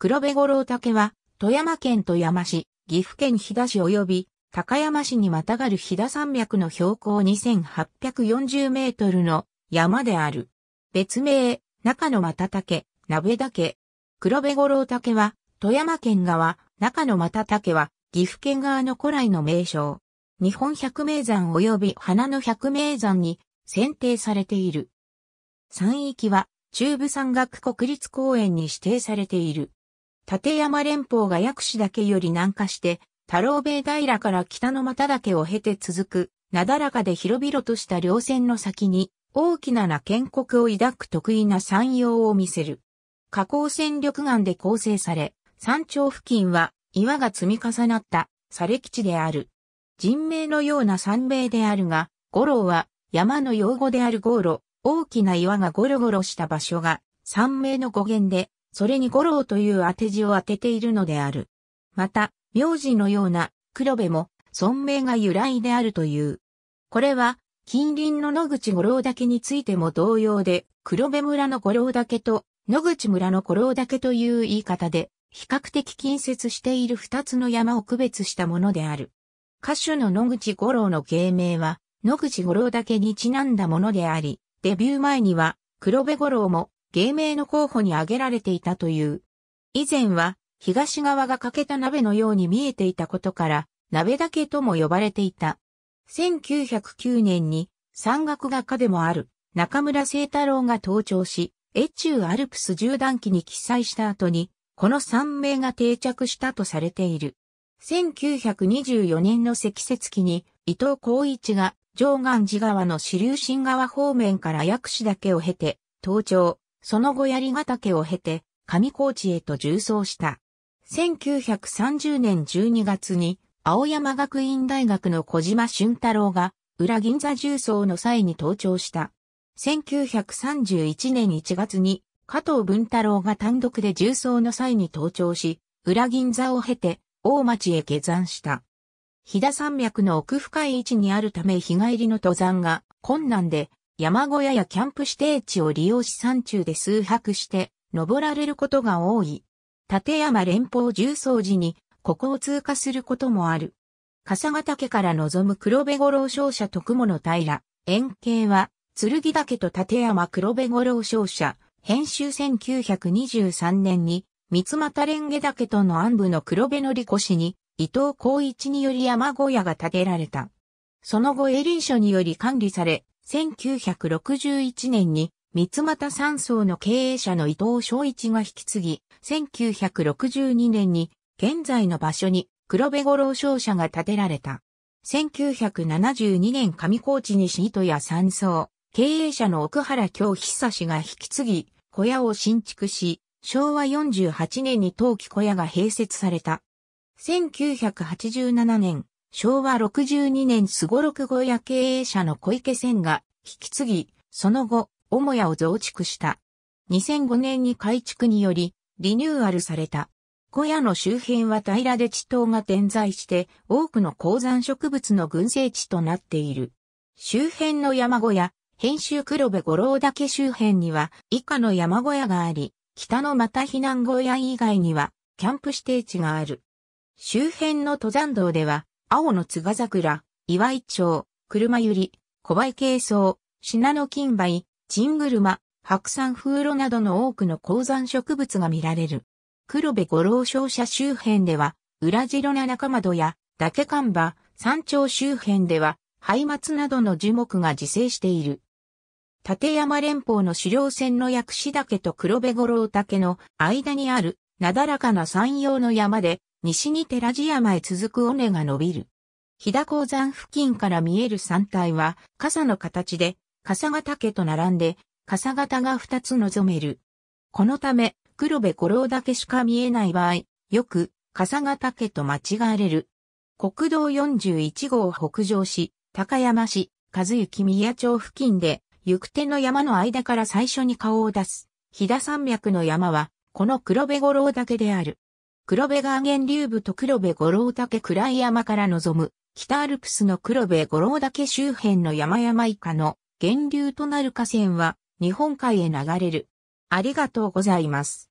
黒部五郎竹は、富山県富山市、岐阜県飛騨市及び、高山市にまたがる飛騨山脈の標高2840メートルの山である。別名、中野又竹、鍋竹。黒部五郎竹は、富山県側、中野又竹は、岐阜県側の古来の名称。日本百名山及び花の百名山に選定されている。山域は、中部山岳国立公園に指定されている。立山連峰が薬師岳より南下して、太郎米平から北の又岳を経て続く、なだらかで広々とした稜線の先に、大きなな建国を抱く得意な山陽を見せる。河口戦力岩で構成され、山頂付近は岩が積み重なった砂礫地である。人名のような山名であるが、五郎は山の用語である五郎、大きな岩がゴロゴロした場所が山名の語源で、それに五郎という当て字を当てているのである。また、名字のような黒部も存命が由来であるという。これは、近隣の野口五郎岳についても同様で、黒部村の五郎岳と野口村の五郎岳という言い方で、比較的近接している二つの山を区別したものである。歌手の野口五郎の芸名は、野口五郎岳にちなんだものであり、デビュー前には、黒部五郎も芸名の候補に挙げられていたという。以前は、東側が欠けた鍋のように見えていたことから、鍋だけとも呼ばれていた。1909年に、山岳画家でもある、中村聖太郎が登場し、越中アルプス縦断記に記載した後に、この三名が定着したとされている。1924年の積雪期に、伊藤光一が、上岸寺川の支流新川方面から薬師岳を経て、登頂、その後槍ヶ岳を経て、上高地へと縦走した。1930年12月に、青山学院大学の小島俊太郎が、裏銀座重走の際に登庁した。1931年1月に、加藤文太郎が単独で重走の際に登庁し、裏銀座を経て、大町へ下山した。飛騨山脈の奥深い位置にあるため日帰りの登山が困難で、山小屋やキャンプ指定地を利用し山中で数泊して登られることが多い。立山連峰重曹寺にここを通過することもある。笠ヶ岳から望む黒部五郎商社徳物平、円形は、剣岳と立山黒部五郎商社、編集1923年に、三又蓮華岳との安部の黒部のりこしに、伊藤光一により山小屋が建てられた。その後エリー書により管理され、1961年に三股三層の経営者の伊藤昭一が引き継ぎ、1962年に現在の場所に黒部五郎商社が建てられた。1972年上高地西糸屋三層、経営者の奥原京久氏が引き継ぎ、小屋を新築し、昭和48年に陶器小屋が併設された。1987年、昭和62年すごろく小屋経営者の小池千が引き継ぎ、その後、母屋を増築した。2005年に改築により、リニューアルされた。小屋の周辺は平らで地頭が点在して、多くの鉱山植物の群生地となっている。周辺の山小屋、編集黒部五郎岳周辺には、以下の山小屋があり、北のまた避難小屋以外には、キャンプ指定地がある。周辺の登山道では、青の津賀桜、岩井町、車ゆり、小梅軽装、品の金梅、チングルマ、白山風呂などの多くの鉱山植物が見られる。黒部五郎商社周辺では、裏白な中窓や、岳看板、山頂周辺では、ハ松などの樹木が自生している。立山連峰の狩猟船の薬師岳と黒部五郎岳の間にある、なだらかな山陽の山で、西に寺地山へ続く尾根が伸びる。日田鉱山付近から見える山体は、傘の形で、笠ヶ岳と並んで、笠形が2つ望める。このため、黒部五郎だけしか見えない場合、よく、笠ヶ岳と間違われる。国道41号を北上し、高山市、和幸宮町付近で、行く手の山の間から最初に顔を出す。日田山脈の山は、この黒部五郎岳である。黒部川源流部と黒部五郎岳暗い山から望む、北アルプスの黒部五郎岳周辺の山々以下の源流となる河川は日本海へ流れる。ありがとうございます。